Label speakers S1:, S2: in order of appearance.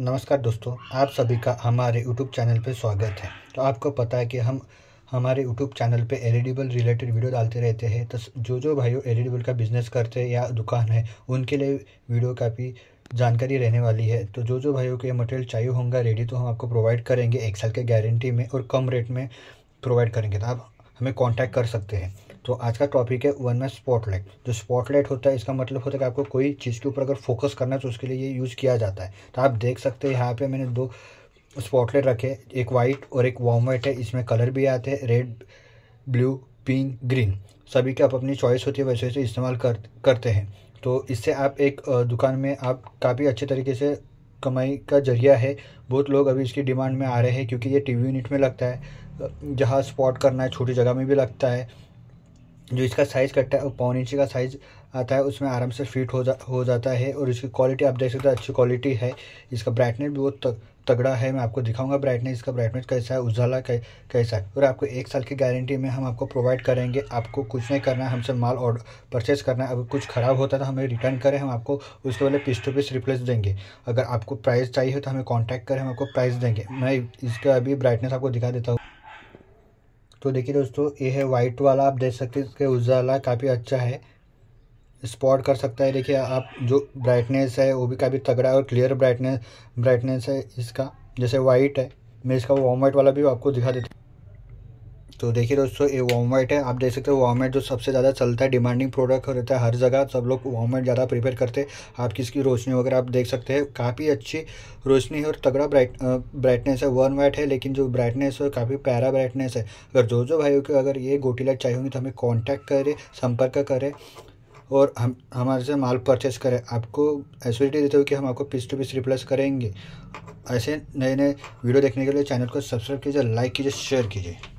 S1: नमस्कार दोस्तों आप सभी का हमारे यूट्यूब चैनल पर स्वागत है तो आपको पता है कि हम हमारे यूट्यूब चैनल पे एडिटेबल रिलेटेड वीडियो डालते रहते हैं तो जो जो भाइयों एडिटेबल का बिज़नेस करते हैं या दुकान है उनके लिए वीडियो काफ़ी जानकारी रहने वाली है तो जो जो भाइयों को ये मटेरियल चाहिए होगा रेडी तो हम आपको प्रोवाइड करेंगे एक साल के गारंटी में और कम रेट में प्रोवाइड करेंगे तो आप हमें कॉन्टैक्ट कर सकते हैं तो आज का टॉपिक है वन में स्पॉटलाइट जो स्पॉटलाइट होता है इसका मतलब होता है कि आपको कोई चीज़ के ऊपर अगर फोकस करना है तो उसके लिए ये यूज़ किया जाता है तो आप देख सकते हैं यहाँ पे मैंने दो स्पॉटलाइट रखे एक वाइट और एक वॉम वाइट है इसमें कलर भी आते हैं रेड ब्लू पिंक ग्रीन सभी की आप अपनी चॉइस होती है वैसे वैसे इस्तेमाल कर करते हैं तो इससे आप एक दुकान में आप काफ़ी अच्छे तरीके से कमाई का जरिया है बहुत लोग अभी इसकी डिमांड में आ रहे हैं क्योंकि ये टीवी यूनिट में लगता है जहाँ स्पॉट करना है छोटी जगह में भी लगता है जो इसका साइज़ कट्टा है पौन इंची का साइज़ आता है उसमें आराम से फिट हो जा हो जाता है और इसकी क्वालिटी आप देख सकते हैं अच्छी क्वालिटी है इसका ब्राइटनेस भी बहुत तगड़ा है मैं आपको दिखाऊंगा ब्राइटनेस इसका ब्राइटनेस कैसा है उजाला कै, कैसा है और आपको एक साल की गारंटी में हम आपको प्रोवाइड करेंगे आपको कुछ नहीं करना है हमसे माल ऑर्डर परचेस करना है अगर कुछ ख़राब होता है तो हमें रिटर्न करें हम आपको उसके बदले पीस टू पीस रिप्लेस देंगे अगर आपको प्राइस चाहिए तो हमें कॉन्टैक्ट करें हम आपको प्राइस देंगे मैं इसका अभी ब्राइटनेस आपको दिखा देता हूँ तो देखिए दोस्तों ये है वाइट वाला आप देख सकते हैं इसके उजाला काफ़ी अच्छा है स्पॉट कर सकता है देखिए आप जो ब्राइटनेस है वो भी काफ़ी तगड़ा है और क्लियर ब्राइटनेस ब्राइटनेस है इसका जैसे वाइट है मैं इसका वॉम वाइट वाला भी आपको दिखा देता हूँ तो देखिए दोस्तों ये वॉमेट है आप देख सकते हो वॉमेट जो सबसे ज़्यादा चलता है डिमांडिंग प्रोडक्ट रहता है हर जगह सब लोग वॉमेट ज़्यादा प्रिपेयर करते हैं आप किसकी रोशनी वगैरह आप देख सकते हैं काफ़ी अच्छी रोशनी है और तगड़ा ब्राइट ब्राइटनेस है वन वाइट है लेकिन जो ब्राइटनेस है काफ़ी प्यारा ब्राइटनेस है अगर जो जो भाइयों को अगर ये गोटी लाइट चाहिए होंगी तो हमें कॉन्टैक्ट करें संपर्क करें और हम हमारे से माल परचेस करें आपको एश्योरिटी देते हो कि हम आपको पीस टू पीस रिप्लेस करेंगे ऐसे नए नए वीडियो देखने के लिए चैनल को सब्सक्राइब कीजिए लाइक कीजिए शेयर कीजिए